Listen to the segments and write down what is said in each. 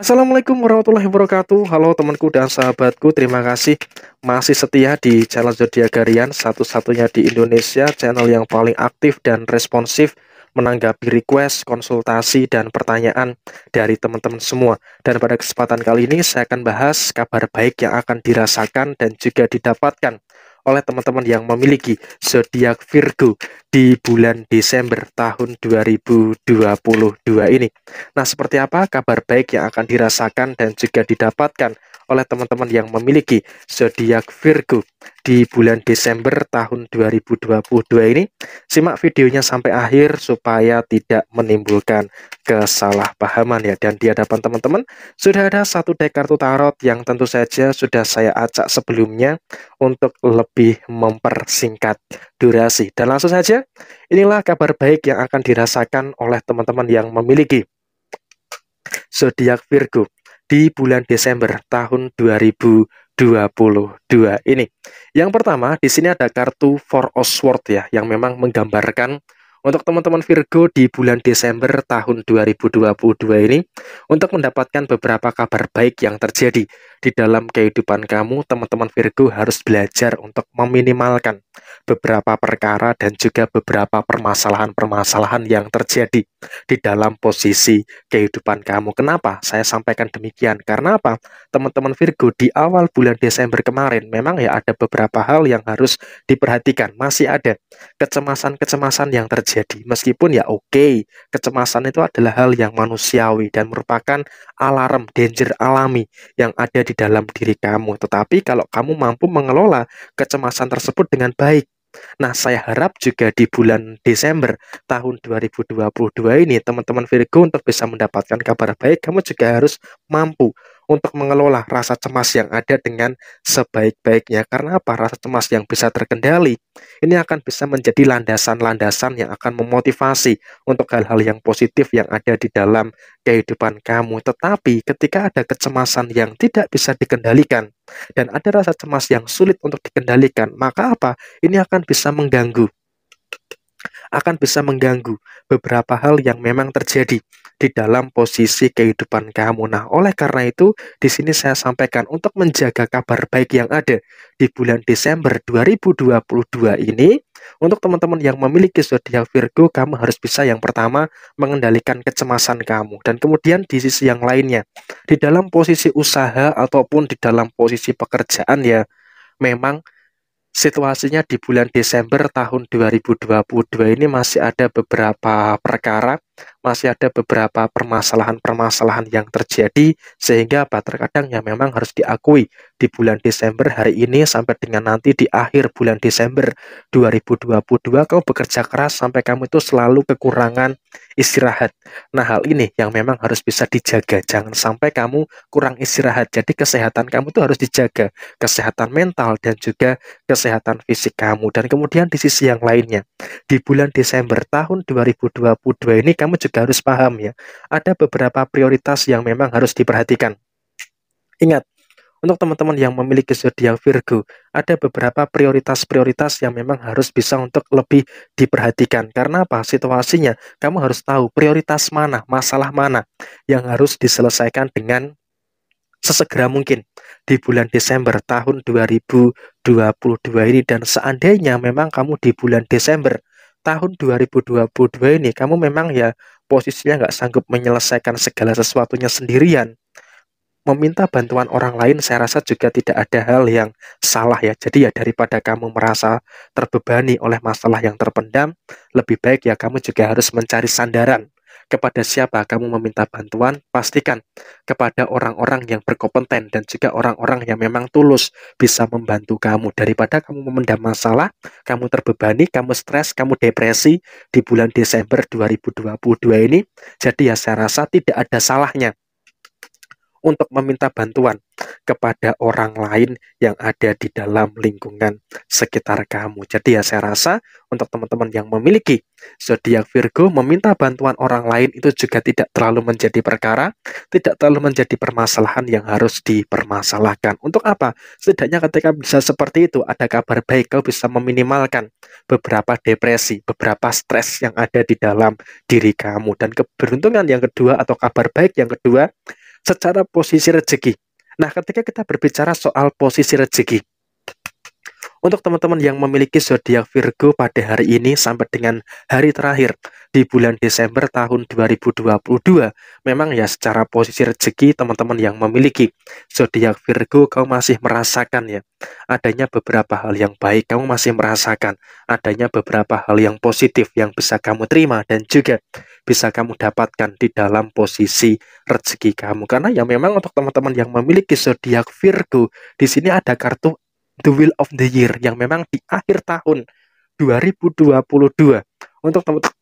Assalamualaikum warahmatullahi wabarakatuh Halo temanku dan sahabatku Terima kasih masih setia di channel Zodiac Garian Satu-satunya di Indonesia Channel yang paling aktif dan responsif Menanggapi request, konsultasi, dan pertanyaan dari teman-teman semua Dan pada kesempatan kali ini saya akan bahas kabar baik yang akan dirasakan dan juga didapatkan oleh teman-teman yang memiliki zodiak Virgo di bulan Desember tahun 2022 ini. Nah, seperti apa kabar baik yang akan dirasakan dan juga didapatkan oleh teman-teman yang memiliki zodiak Virgo di bulan Desember tahun 2022 ini. Simak videonya sampai akhir supaya tidak menimbulkan kesalahpahaman ya. Dan di hadapan teman-teman sudah ada satu deck kartu tarot yang tentu saja sudah saya acak sebelumnya untuk lebih mempersingkat durasi. Dan langsung saja, inilah kabar baik yang akan dirasakan oleh teman-teman yang memiliki zodiak Virgo di bulan Desember tahun 2022 ini. Yang pertama, di sini ada kartu for Oswald ya, yang memang menggambarkan untuk teman-teman Virgo di bulan Desember tahun 2022 ini untuk mendapatkan beberapa kabar baik yang terjadi di dalam kehidupan kamu, teman-teman Virgo harus belajar untuk meminimalkan beberapa perkara dan juga beberapa permasalahan-permasalahan yang terjadi di dalam posisi kehidupan kamu. Kenapa saya sampaikan demikian? Karena apa? Teman-teman Virgo di awal bulan Desember kemarin memang ya ada beberapa hal yang harus diperhatikan. Masih ada kecemasan-kecemasan yang terjadi. Meskipun ya oke, okay, kecemasan itu adalah hal yang manusiawi dan merupakan alarm danger alami yang ada di di dalam diri kamu, tetapi kalau kamu mampu mengelola kecemasan tersebut dengan baik. Nah, saya harap juga di bulan Desember tahun 2022 ini teman-teman Virgo untuk bisa mendapatkan kabar baik, kamu juga harus mampu untuk mengelola rasa cemas yang ada dengan sebaik-baiknya. Karena apa? Rasa cemas yang bisa terkendali ini akan bisa menjadi landasan-landasan yang akan memotivasi untuk hal-hal yang positif yang ada di dalam kehidupan kamu. Tetapi ketika ada kecemasan yang tidak bisa dikendalikan dan ada rasa cemas yang sulit untuk dikendalikan, maka apa? Ini akan bisa mengganggu akan bisa mengganggu beberapa hal yang memang terjadi di dalam posisi kehidupan kamu. Nah, oleh karena itu, di sini saya sampaikan untuk menjaga kabar baik yang ada di bulan Desember 2022 ini, untuk teman-teman yang memiliki zodiak Virgo, kamu harus bisa yang pertama mengendalikan kecemasan kamu dan kemudian di sisi yang lainnya, di dalam posisi usaha ataupun di dalam posisi pekerjaan ya, memang situasinya di bulan Desember tahun 2022 ini masih ada beberapa perkara masih ada beberapa permasalahan-permasalahan yang terjadi sehingga apa terkadang ya memang harus diakui di bulan Desember hari ini sampai dengan nanti di akhir bulan Desember 2022 kau bekerja keras sampai kamu itu selalu kekurangan istirahat. Nah, hal ini yang memang harus bisa dijaga. Jangan sampai kamu kurang istirahat. Jadi kesehatan kamu itu harus dijaga, kesehatan mental dan juga kesehatan fisik kamu. Dan kemudian di sisi yang lainnya, di bulan Desember tahun 2022 ini kamu juga juga harus paham ya. Ada beberapa prioritas yang memang harus diperhatikan. Ingat, untuk teman-teman yang memiliki zodiak Virgo, ada beberapa prioritas-prioritas yang memang harus bisa untuk lebih diperhatikan. Karena apa? Situasinya, kamu harus tahu prioritas mana, masalah mana yang harus diselesaikan dengan sesegera mungkin di bulan Desember tahun 2022 ini dan seandainya memang kamu di bulan Desember tahun 2022 ini kamu memang ya posisinya nggak sanggup menyelesaikan segala sesuatunya sendirian, meminta bantuan orang lain saya rasa juga tidak ada hal yang salah ya. Jadi ya daripada kamu merasa terbebani oleh masalah yang terpendam, lebih baik ya kamu juga harus mencari sandaran kepada siapa kamu meminta bantuan, pastikan kepada orang-orang yang berkompeten dan juga orang-orang yang memang tulus bisa membantu kamu. Daripada kamu memendam masalah, kamu terbebani, kamu stres, kamu depresi di bulan Desember 2022 ini, jadi ya saya rasa tidak ada salahnya untuk meminta bantuan kepada orang lain yang ada di dalam lingkungan sekitar kamu. Jadi ya saya rasa untuk teman-teman yang memiliki zodiak Virgo meminta bantuan orang lain itu juga tidak terlalu menjadi perkara, tidak terlalu menjadi permasalahan yang harus dipermasalahkan. Untuk apa? Setidaknya ketika bisa seperti itu ada kabar baik kau bisa meminimalkan beberapa depresi, beberapa stres yang ada di dalam diri kamu dan keberuntungan yang kedua atau kabar baik yang kedua secara posisi rezeki. Nah, ketika kita berbicara soal posisi rezeki, untuk teman-teman yang memiliki zodiak Virgo pada hari ini sampai dengan hari terakhir di bulan Desember tahun 2022, memang ya secara posisi rezeki teman-teman yang memiliki zodiak Virgo kamu masih merasakan ya adanya beberapa hal yang baik, kamu masih merasakan adanya beberapa hal yang positif yang bisa kamu terima dan juga bisa kamu dapatkan di dalam posisi rezeki kamu. Karena ya memang untuk teman-teman yang memiliki zodiak Virgo, di sini ada kartu The Wheel of the Year yang memang di akhir tahun 2022. Untuk teman-teman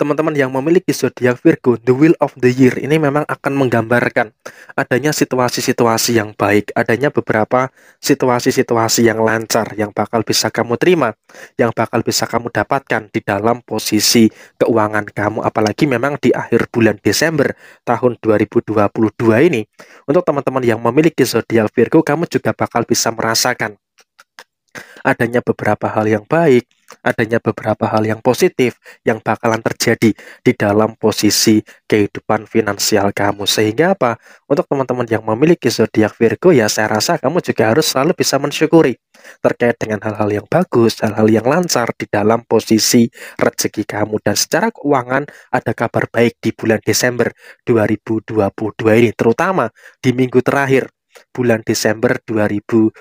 teman-teman yang memiliki zodiak Virgo, the will of the year ini memang akan menggambarkan adanya situasi-situasi yang baik, adanya beberapa situasi-situasi yang lancar yang bakal bisa kamu terima, yang bakal bisa kamu dapatkan di dalam posisi keuangan kamu apalagi memang di akhir bulan Desember tahun 2022 ini. Untuk teman-teman yang memiliki zodiak Virgo, kamu juga bakal bisa merasakan adanya beberapa hal yang baik, adanya beberapa hal yang positif yang bakalan terjadi di dalam posisi kehidupan finansial kamu. Sehingga apa? Untuk teman-teman yang memiliki zodiak Virgo ya saya rasa kamu juga harus selalu bisa mensyukuri terkait dengan hal-hal yang bagus, hal-hal yang lancar di dalam posisi rezeki kamu dan secara keuangan ada kabar baik di bulan Desember 2022 ini terutama di minggu terakhir bulan Desember 2022.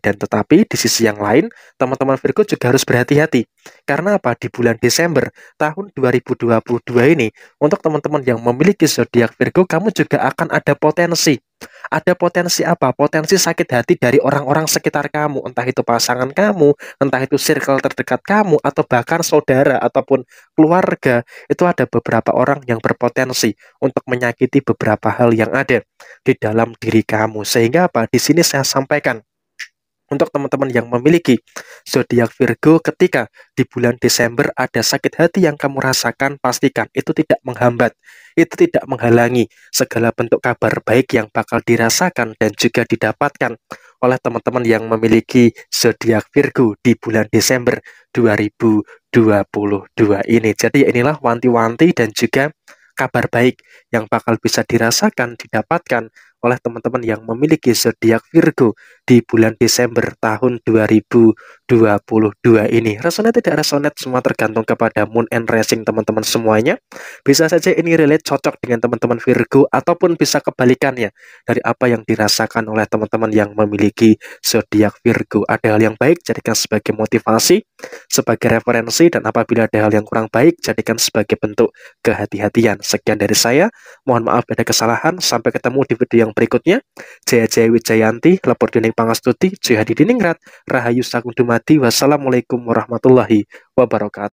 Dan tetapi di sisi yang lain, teman-teman Virgo juga harus berhati-hati. Karena apa? Di bulan Desember tahun 2022 ini, untuk teman-teman yang memiliki zodiak Virgo, kamu juga akan ada potensi ada potensi apa? Potensi sakit hati dari orang-orang sekitar kamu, entah itu pasangan kamu, entah itu circle terdekat kamu, atau bahkan saudara ataupun keluarga. Itu ada beberapa orang yang berpotensi untuk menyakiti beberapa hal yang ada di dalam diri kamu. Sehingga apa? Di sini saya sampaikan untuk teman-teman yang memiliki zodiak Virgo ketika di bulan Desember ada sakit hati yang kamu rasakan pastikan itu tidak menghambat itu tidak menghalangi segala bentuk kabar baik yang bakal dirasakan dan juga didapatkan oleh teman-teman yang memiliki zodiak Virgo di bulan Desember 2022 ini. Jadi inilah wanti-wanti dan juga kabar baik yang bakal bisa dirasakan, didapatkan oleh teman-teman yang memiliki zodiak Virgo di bulan Desember tahun 2022 ini. Resonate tidak resonate semua tergantung kepada moon and rising teman-teman semuanya. Bisa saja ini relate cocok dengan teman-teman Virgo ataupun bisa kebalikannya dari apa yang dirasakan oleh teman-teman yang memiliki zodiak Virgo. Ada hal yang baik jadikan sebagai motivasi, sebagai referensi dan apabila ada hal yang kurang baik jadikan sebagai bentuk kehati-hatian. Sekian dari saya. Mohon maaf ada kesalahan. Sampai ketemu di video yang berikutnya, Jaya Jaya Wijayanti, Lepur Dening Pangastuti, Jihadi Diningrat, Rahayu Sagung Dumati, Wassalamualaikum warahmatullahi wabarakatuh.